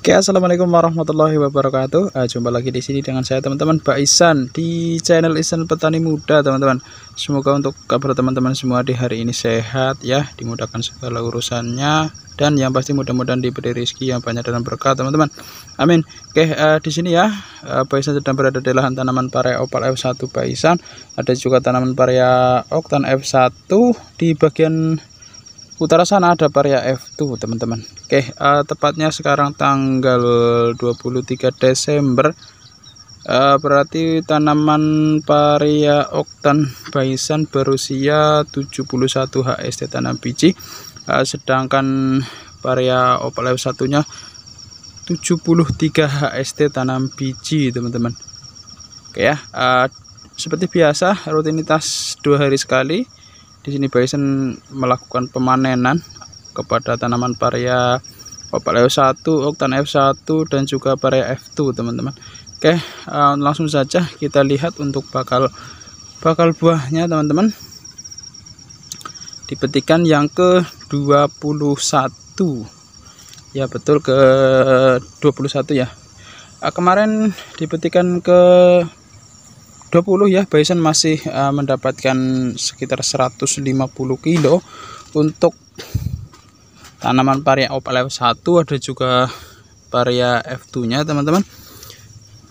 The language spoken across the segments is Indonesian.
Oke, assalamualaikum warahmatullahi wabarakatuh. Uh, jumpa lagi di sini dengan saya teman-teman Pak Isan di channel Isan Petani Muda teman-teman. Semoga untuk kabar teman-teman semua di hari ini sehat ya, dimudahkan segala urusannya dan yang pasti mudah-mudahan diberi rezeki yang banyak dan berkah teman-teman. Amin. Oke, uh, di sini ya, uh, eh, Pak Isan sedang berada di lahan tanaman pare opal F1 Pak Isan. Ada juga tanaman pare oktan F1 di bagian utara sana ada Varia F 2 teman-teman oke uh, tepatnya sekarang tanggal 23 Desember uh, berarti tanaman Varia Oktan Bison berusia 71 HST tanam biji uh, sedangkan Varia Opal F satunya 73 HST tanam biji teman-teman oke ya uh, seperti biasa rutinitas dua hari sekali di sini Bison melakukan pemanenan kepada tanaman paria Opal F1, Oktan F1 dan juga paria F2 teman-teman Oke eh, langsung saja kita lihat untuk bakal bakal buahnya teman-teman di petikan yang ke 21 ya betul ke 21 ya eh, kemarin di petikan ke 20 ya Bison masih uh, mendapatkan sekitar 150 kilo untuk tanaman paria opal F1 ada juga paria F2 nya teman-teman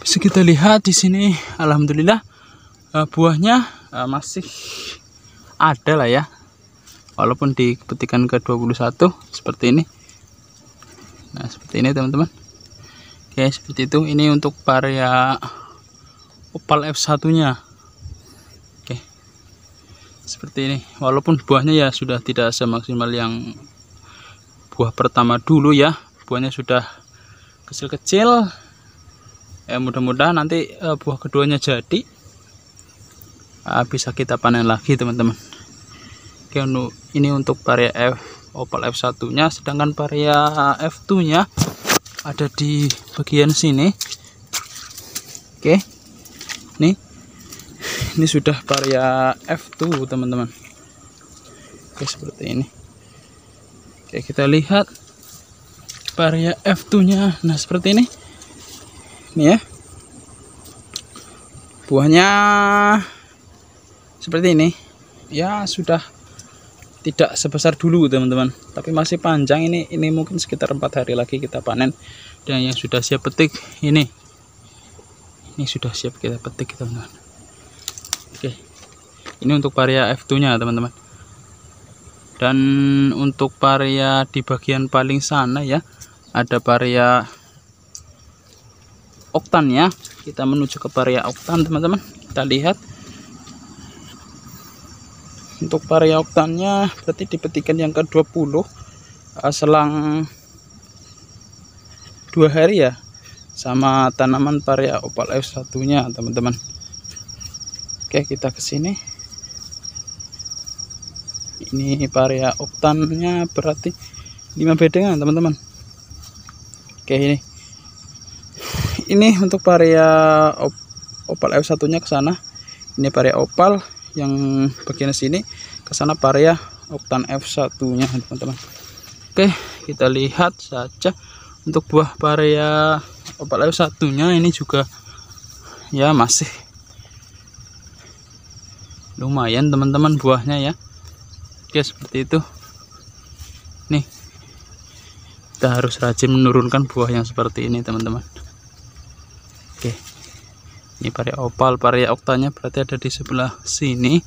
bisa kita lihat di sini Alhamdulillah uh, buahnya uh, masih ada lah ya walaupun di petikan ke 21 seperti ini nah seperti ini teman-teman oke seperti itu ini untuk paria opal F1 nya oke seperti ini walaupun buahnya ya sudah tidak semaksimal yang buah pertama dulu ya buahnya sudah kecil-kecil eh, mudah-mudahan nanti eh, buah keduanya jadi ah, bisa kita panen lagi teman-teman oke untuk ini untuk varia F opal F1 nya sedangkan varia F2 nya ada di bagian sini oke okay nih ini sudah varia F2 teman-teman oke seperti ini oke kita lihat varia F2 nya nah seperti ini ini ya buahnya seperti ini ya sudah tidak sebesar dulu teman-teman tapi masih panjang ini ini mungkin sekitar empat hari lagi kita panen dan yang sudah siap petik ini ini sudah siap kita petik teman-teman oke ini untuk varia F2 nya teman-teman dan untuk varia di bagian paling sana ya ada varia oktan ya kita menuju ke varia oktan teman-teman kita lihat untuk varia oktannya berarti di petikan yang ke-20 eh, selang dua hari ya sama tanaman paria opal F satunya teman-teman oke kita ke sini ini paria oktannya berarti 5 bedengan teman-teman oke ini ini untuk paria opal F satunya ke sana ini paria opal yang bagian sini ke sana paria oktan F satunya teman-teman oke kita lihat saja untuk buah paria apalagi satunya ini juga ya masih lumayan teman-teman buahnya ya oke seperti itu nih kita harus rajin menurunkan buah yang seperti ini teman-teman oke ini pare opal pare oktanya berarti ada di sebelah sini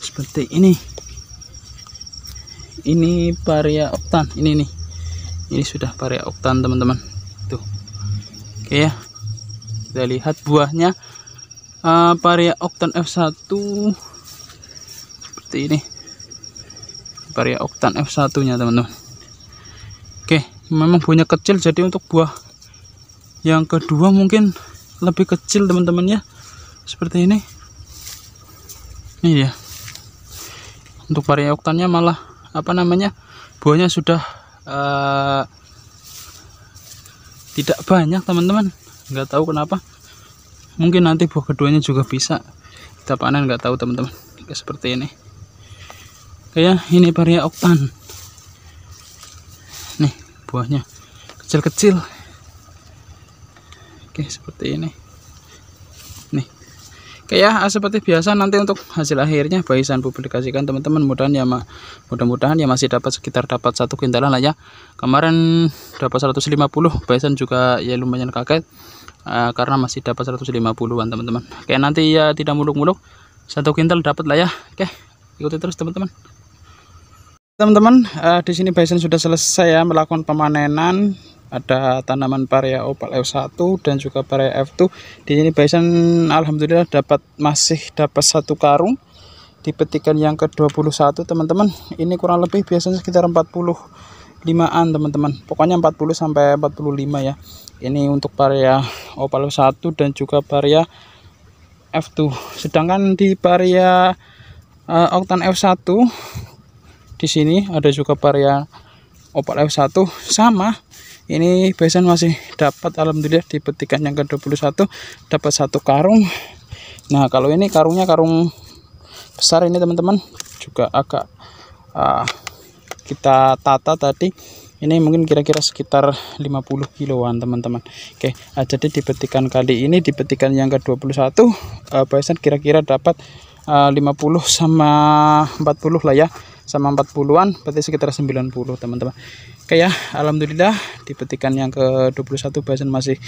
seperti ini ini paria oktan ini nih ini sudah pare oktan teman-teman tuh oke ya kita lihat buahnya uh, oktan F1 seperti ini pare oktan F1 nya teman-teman oke memang buahnya kecil jadi untuk buah yang kedua mungkin lebih kecil teman-teman ya seperti ini ini ya untuk pare oktannya malah apa namanya buahnya sudah uh, tidak banyak teman-teman nggak tahu kenapa mungkin nanti buah keduanya juga bisa kita panen nggak tahu teman-teman kayak seperti ini kayak ini varia oktan nih buahnya kecil-kecil oke seperti ini Oke ya, seperti biasa nanti untuk hasil akhirnya Baisan publikasikan teman-teman. Mudah-mudahan ya mudah-mudahan ya masih dapat sekitar dapat satu kintalan lah ya. Kemarin dapat 150, Baisan juga ya lumayan kaget uh, karena masih dapat 150-an teman-teman. Oke, nanti ya tidak muluk-muluk satu kintal dapat lah ya. Oke, ikuti terus teman-teman. Teman-teman, uh, di sini Baisan sudah selesai ya melakukan pemanenan ada tanaman parea opal F1 dan juga varia F2 di sini Bison Alhamdulillah dapat masih dapat satu karung di petikan yang ke-21 teman-teman ini kurang lebih biasanya sekitar 45an teman-teman pokoknya 40 sampai 45 ya ini untuk parea opal F1 dan juga varia F2 sedangkan di varia uh, eh, oktan F1 di sini ada juga parea opal F1 sama ini besan masih dapat alhamdulillah di petikan yang ke-21 dapat satu karung nah kalau ini karungnya karung besar ini teman-teman juga agak uh, kita tata tadi ini mungkin kira-kira sekitar 50 kiloan teman-teman oke uh, jadi di petikan kali ini di petikan yang ke-21 uh, besan kira-kira dapat uh, 50 sama 40 lah ya sama 40-an berarti sekitar 90 teman-teman Oke ya, alhamdulillah di petikan yang ke-21 Bahasan masih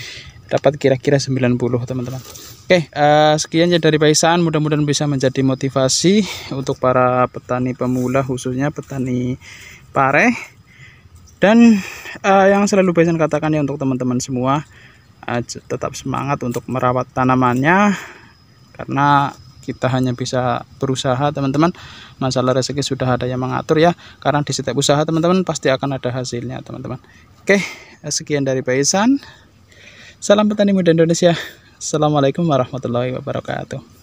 dapat kira-kira 90 teman-teman. Oke, uh, sekian ya dari Baisan, mudah-mudahan bisa menjadi motivasi untuk para petani pemula khususnya petani pare. Dan uh, yang selalu Baisan katakan ya untuk teman-teman semua uh, tetap semangat untuk merawat tanamannya karena kita hanya bisa berusaha teman-teman masalah rezeki sudah ada yang mengatur ya karena di setiap usaha teman-teman pasti akan ada hasilnya teman-teman oke sekian dari Paisan salam petani muda Indonesia Assalamualaikum warahmatullahi wabarakatuh